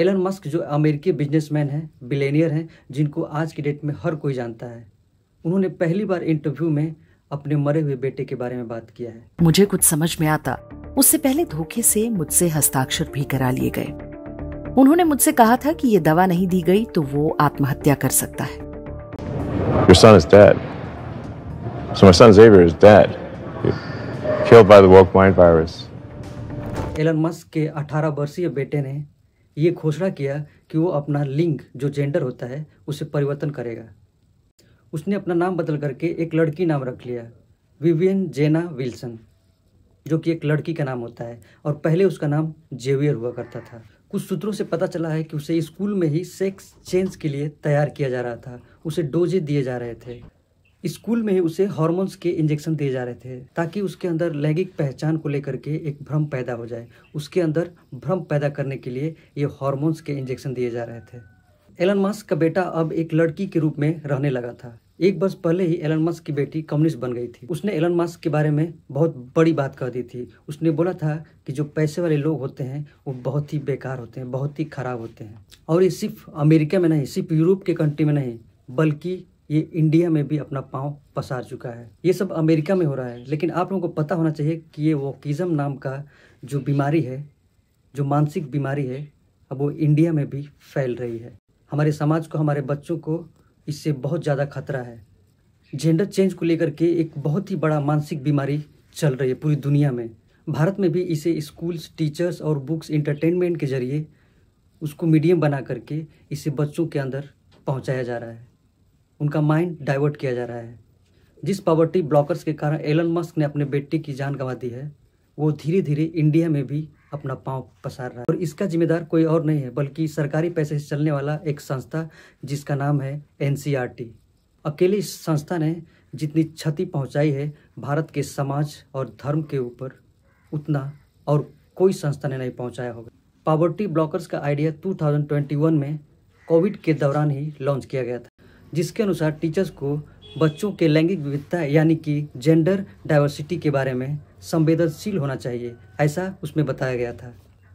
Elon Musk जो अमेरिकी businessman हैं बिलेनियर हैं जिनको आज की डेट में हर कोई जानता है उन्होंने पहली बार इंटरव्यू में अपने मरे हुए बेटे के बारे में बात किया है मुझे कुछ समझ में आता उससे पहले धोखे से मुझसे हस्ताक्षर भी करा लिए गए उन्होंने मुझसे कहा था कि ये दवा नहीं दी गई तो वो आत्महत्या कर सकता है एलन मस्क के 18 वर्षीय बेटे ने ये घोषणा किया कि वो अपना लिंग जो जेंडर होता है उसे परिवर्तन करेगा उसने अपना नाम बदल करके एक लड़की नाम रख लिया विवियन जेना विल्सन जो कि एक लड़की का नाम होता है और पहले उसका नाम जेवियर हुआ करता था कुछ सूत्रों से पता चला है कि उसे स्कूल में ही सेक्स चेंज के लिए तैयार किया जा रहा था उसे डोजे दिए जा रहे थे स्कूल में ही उसे हार्मोन्स के इंजेक्शन दिए जा रहे थे ताकि उसके अंदर लैंगिक पहचान को लेकर के एक भ्रम पैदा हो जाए उसके अंदर भ्रम पैदा करने के लिए ये हार्मोन्स के इंजेक्शन दिए जा रहे थे एलन मस्क का बेटा अब एक लड़की के रूप में रहने लगा था एक वर्ष पहले ही एलन मस्क की बेटी कम्युनिस्ट बन गई थी उसने एलन मस्क के बारे में बहुत बड़ी बात कह दी थी उसने बोला था कि जो पैसे वाले लोग होते हैं वो बहुत ही बेकार होते हैं बहुत ही खराब होते हैं और ये सिर्फ अमेरिका में नहीं सिर्फ यूरोप के कंट्री में नहीं बल्कि ये इंडिया में भी अपना पाँव पसार चुका है ये सब अमेरिका में हो रहा है लेकिन आप लोगों को पता होना चाहिए कि ये वोकिज़म नाम का जो बीमारी है जो मानसिक बीमारी है अब वो इंडिया में भी फैल रही है हमारे समाज को हमारे बच्चों को इससे बहुत ज़्यादा खतरा है जेंडर चेंज को लेकर के एक बहुत ही बड़ा मानसिक बीमारी चल रही है पूरी दुनिया में भारत में भी इसे स्कूल्स टीचर्स और बुक्स इंटरटेनमेंट के जरिए उसको मीडियम बना करके इसे बच्चों के अंदर पहुंचाया जा रहा है उनका माइंड डाइवर्ट किया जा रहा है जिस पॉवर्टी ब्लॉकर्स के कारण एलन मस्क ने अपने बेटे की जान गंवा दी है वो धीरे धीरे इंडिया में भी अपना पांव पसार रहा है और इसका जिम्मेदार कोई और नहीं है बल्कि सरकारी पैसे से चलने वाला एक संस्था जिसका नाम है एन अकेली इस संस्था ने जितनी क्षति पहुंचाई है भारत के समाज और धर्म के ऊपर उतना और कोई संस्था ने नहीं पहुंचाया होगा पावर्टी ब्लॉकर्स का आइडिया 2021 में कोविड के दौरान ही लॉन्च किया गया था जिसके अनुसार टीचर्स को बच्चों के लैंगिक विविधता यानी कि जेंडर डाइवर्सिटी के बारे में संवेदनशील होना चाहिए ऐसा उसमें बताया गया था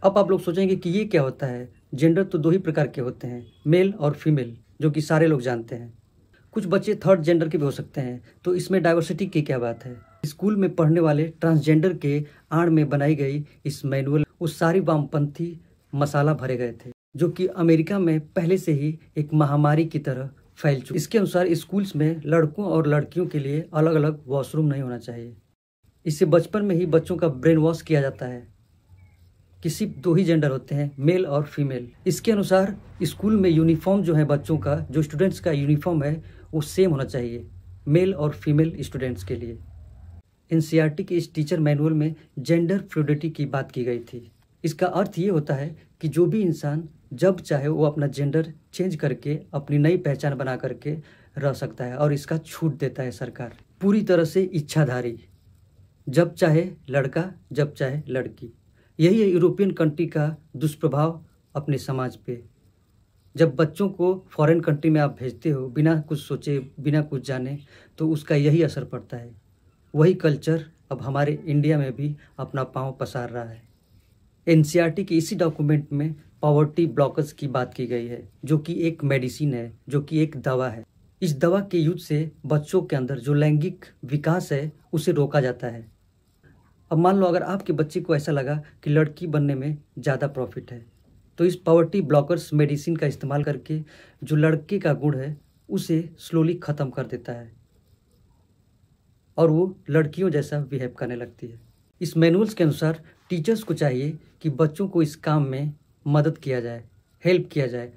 अब आप लोग सोचेंगे कि ये क्या होता है जेंडर तो दो ही प्रकार के होते हैं मेल और फीमेल जो कि सारे लोग जानते हैं कुछ बच्चे थर्ड जेंडर के भी हो सकते हैं तो इसमें डाइवर्सिटी की क्या बात है स्कूल में पढ़ने वाले ट्रांसजेंडर के आड़ में बनाई गई इस मैनुअल उस सारी वामपंथी मसाला भरे गए थे जो कि अमेरिका में पहले से ही एक महामारी की तरह फैल चुकी इसके अनुसार स्कूल्स में लड़कों और लड़कियों के लिए अलग अलग वॉशरूम नहीं होना चाहिए इससे बचपन में ही बच्चों का ब्रेन वॉश किया जाता है कि सिर्फ दो ही जेंडर होते हैं मेल और फीमेल इसके अनुसार स्कूल में यूनिफॉर्म जो है बच्चों का जो स्टूडेंट्स का यूनिफॉर्म है वो सेम होना चाहिए मेल और फीमेल स्टूडेंट्स के लिए एन के इस टीचर मैनुअल में जेंडर फ्लूडिटी की बात की गई थी इसका अर्थ ये होता है कि जो भी इंसान जब चाहे वो अपना जेंडर चेंज करके अपनी नई पहचान बना करके रह सकता है और इसका छूट देता है सरकार पूरी तरह से इच्छाधारी जब चाहे लड़का जब चाहे लड़की यही है यूरोपियन कंट्री का दुष्प्रभाव अपने समाज पे जब बच्चों को फॉरेन कंट्री में आप भेजते हो बिना कुछ सोचे बिना कुछ जाने तो उसका यही असर पड़ता है वही कल्चर अब हमारे इंडिया में भी अपना पाँव पसार रहा है एनसीईआरटी के इसी डॉक्यूमेंट में पॉवर्टी ब्लॉकर्स की बात की गई है जो कि एक मेडिसिन है जो कि एक दवा है इस दवा के यूज से बच्चों के अंदर जो लैंगिक विकास है उसे रोका जाता है अब मान लो अगर आपके बच्चे को ऐसा लगा कि लड़की बनने में ज़्यादा प्रॉफिट है तो इस पॉवर्टी ब्लॉकर्स मेडिसिन का इस्तेमाल करके जो लड़के का गुण है उसे स्लोली ख़त्म कर देता है और वो लड़कियों जैसा बिहेव करने लगती है इस मैनुअल्स के अनुसार टीचर्स को चाहिए कि बच्चों को इस काम में मदद किया जाए हेल्प किया जाए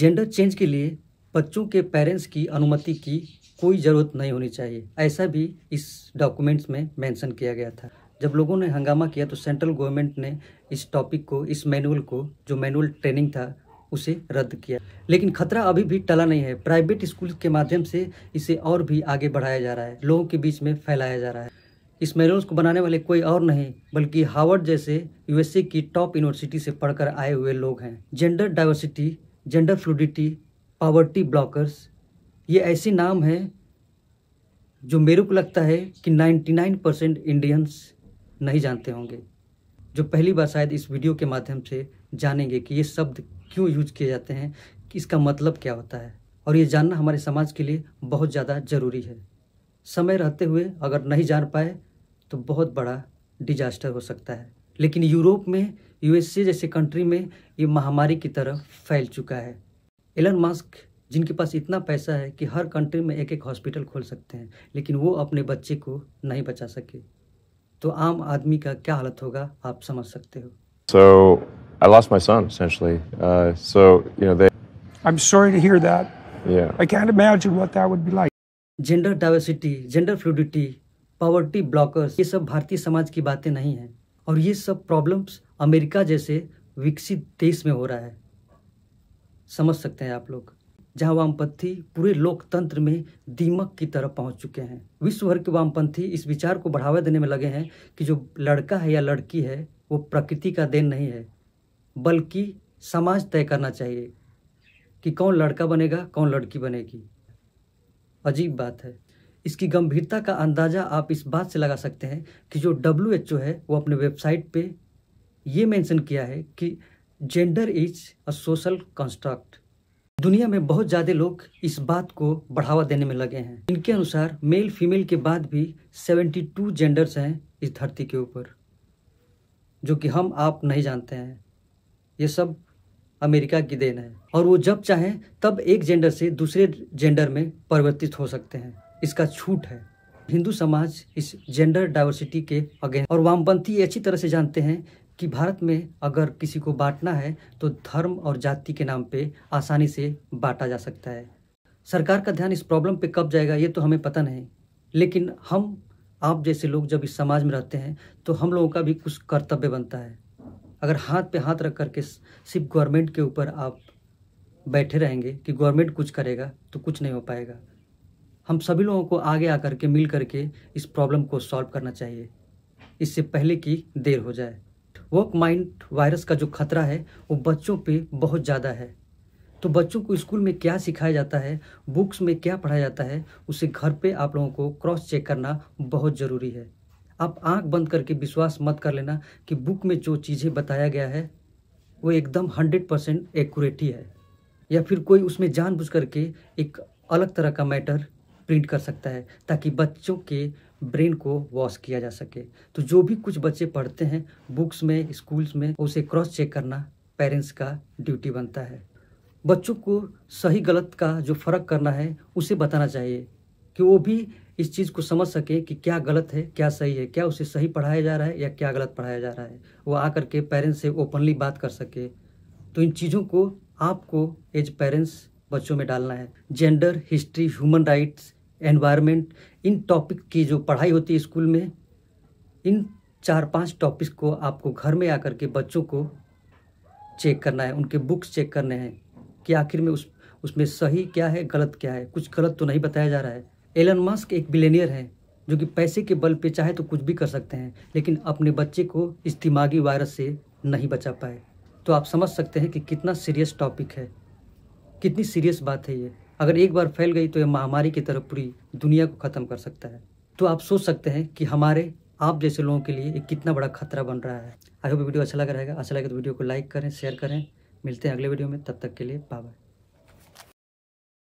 जेंडर चेंज के लिए बच्चों के पेरेंट्स की अनुमति की कोई ज़रूरत नहीं होनी चाहिए ऐसा भी इस डॉक्यूमेंट्स में मेंशन किया गया था जब लोगों ने हंगामा किया तो सेंट्रल गवर्नमेंट ने इस टॉपिक को इस मैनुअल को जो मैनुअल ट्रेनिंग था उसे रद्द किया लेकिन खतरा अभी भी टला नहीं है प्राइवेट स्कूल के माध्यम से इसे और भी आगे बढ़ाया जा रहा है लोगों के बीच में फैलाया जा रहा है इस मेरून को बनाने वाले कोई और नहीं बल्कि हार्वर्ड जैसे यूएसए की टॉप यूनिवर्सिटी से पढ़कर आए हुए लोग हैं gender diversity gender fluidity puberty blockers ये ऐसे नाम हैं जो मेरे को लगता है कि 99 परसेंट इंडियंस नहीं जानते होंगे जो पहली बार शायद इस वीडियो के माध्यम से जानेंगे कि ये शब्द क्यों यूज किए जाते हैं कि इसका मतलब क्या होता है और ये जानना हमारे समाज के लिए बहुत ज़्यादा ज़रूरी है समय रहते हुए अगर नहीं जान पाए तो बहुत बड़ा डिजास्टर हो सकता है लेकिन यूरोप में यूएसए जैसे कंट्री में ये महामारी की तरह फैल चुका है एलन मास्क जिनके पास इतना पैसा है कि हर कंट्री में एक एक हॉस्पिटल खोल सकते हैं लेकिन वो अपने बच्चे को नहीं बचा सके तो आम आदमी का क्या हालत होगा आप समझ सकते हो So I lost my son essentially. Uh, so you know they. I'm sorry to hear that. Yeah. I can't imagine what that would be like. Gender diversity gender fluidity puberty blockers ये सब भारतीय समाज की बातें नहीं हैं और ये सब प्रॉब्लम्स अमेरिका जैसे विकसित देश में हो रहा है समझ सकते हैं आप लोग जहां वामपंथी पूरे लोकतंत्र में दीमक की तरह पहुंच चुके हैं विश्व भर के वामपंथी इस विचार को बढ़ावा देने में लगे हैं कि जो लड़का है या लड़की है वो प्रकृति का देन नहीं है बल्कि समाज तय करना चाहिए कि कौन लड़का बनेगा कौन लड़की बनेगी अजीब बात है इसकी गंभीरता का अंदाज़ा आप इस बात से लगा सकते हैं कि जो डब्ल्यू एच ओ है वो अपने वेबसाइट पे ये मेंशन किया है कि gender is a social construct दुनिया में बहुत ज़्यादा लोग इस बात को बढ़ावा देने में लगे हैं इनके अनुसार मेल फीमेल के बाद भी 72 जेंडर्स हैं इस धरती के ऊपर जो कि हम आप नहीं जानते हैं ये सब अमेरिका की देन है और वो जब चाहें तब एक जेंडर से दूसरे जेंडर में परिवर्तित हो सकते हैं इसका छूट है हिंदू समाज इस जेंडर डाइवर्सिटी के अगेंस्ट और वामपंथी अच्छी तरह से जानते हैं कि भारत में अगर किसी को बांटना है तो धर्म और जाति के नाम पे आसानी से बांटा जा सकता है सरकार का ध्यान इस प्रॉब्लम पे कब जाएगा ये तो हमें पता नहीं लेकिन हम आप जैसे लोग जब इस समाज में रहते हैं तो हम लोगों का भी कुछ कर्तव्य बनता है अगर हाथ पे हाथ रख करके सिर्फ गवर्नमेंट के ऊपर आप बैठे रहेंगे कि गवर्नमेंट कुछ करेगा तो कुछ नहीं हो पाएगा हम सभी लोगों को आगे आकर के मिल करके इस प्रॉब्लम को सॉल्व करना चाहिए इससे पहले कि देर हो जाए वर्क माइंड वायरस का जो खतरा है वो बच्चों पे बहुत ज़्यादा है तो बच्चों को स्कूल में क्या सिखाया जाता है बुक्स में क्या पढ़ाया जाता है उसे घर पे आप लोगों को क्रॉस चेक करना बहुत ज़रूरी है आप आंख बंद करके विश्वास मत कर लेना कि बुक में जो चीज़ें बताया गया है वो एकदम हंड्रेड परसेंट एक्यूरेट है या फिर कोई उसमें जानबूझ करके एक अलग तरह का मैटर प्रिंट कर सकता है ताकि बच्चों के ब्रेन को वॉश किया जा सके तो जो भी कुछ बच्चे पढ़ते हैं बुक्स में स्कूल्स में उसे क्रॉस चेक करना पेरेंट्स का ड्यूटी बनता है बच्चों को सही गलत का जो फ़र्क करना है उसे बताना चाहिए कि वो भी इस चीज़ को समझ सके कि क्या गलत है क्या सही है क्या उसे सही पढ़ाया जा रहा है या क्या गलत पढ़ाया जा रहा है वो आकर के पेरेंट्स से ओपनली बात कर सके तो इन चीज़ों को आपको एज पेरेंट्स बच्चों में डालना है gender history human rights environment इन टॉपिक की जो पढ़ाई होती है स्कूल में इन चार पांच टॉपिक्स को आपको घर में आकर के बच्चों को चेक करना है उनके बुक्स चेक करने हैं कि आखिर में उस उसमें सही क्या है गलत क्या है कुछ गलत तो नहीं बताया जा रहा है एलन मस्क एक बिलेनियर है जो कि पैसे के बल पे चाहे तो कुछ भी कर सकते हैं लेकिन अपने बच्चे को इस दिमागी वायरस से नहीं बचा पाए तो आप समझ सकते हैं कि कितना सीरियस टॉपिक है कितनी सीरियस बात है ये अगर एक बार फैल गई तो यह महामारी की तरफ पूरी दुनिया को ख़त्म कर सकता है तो आप सोच सकते हैं कि हमारे आप जैसे लोगों के लिए एक कितना बड़ा खतरा बन रहा है आई होप वीडियो अच्छा लगा रहेगा अच्छा लगे तो वीडियो को लाइक करें शेयर करें मिलते हैं अगले वीडियो में तब तक के लिए बाय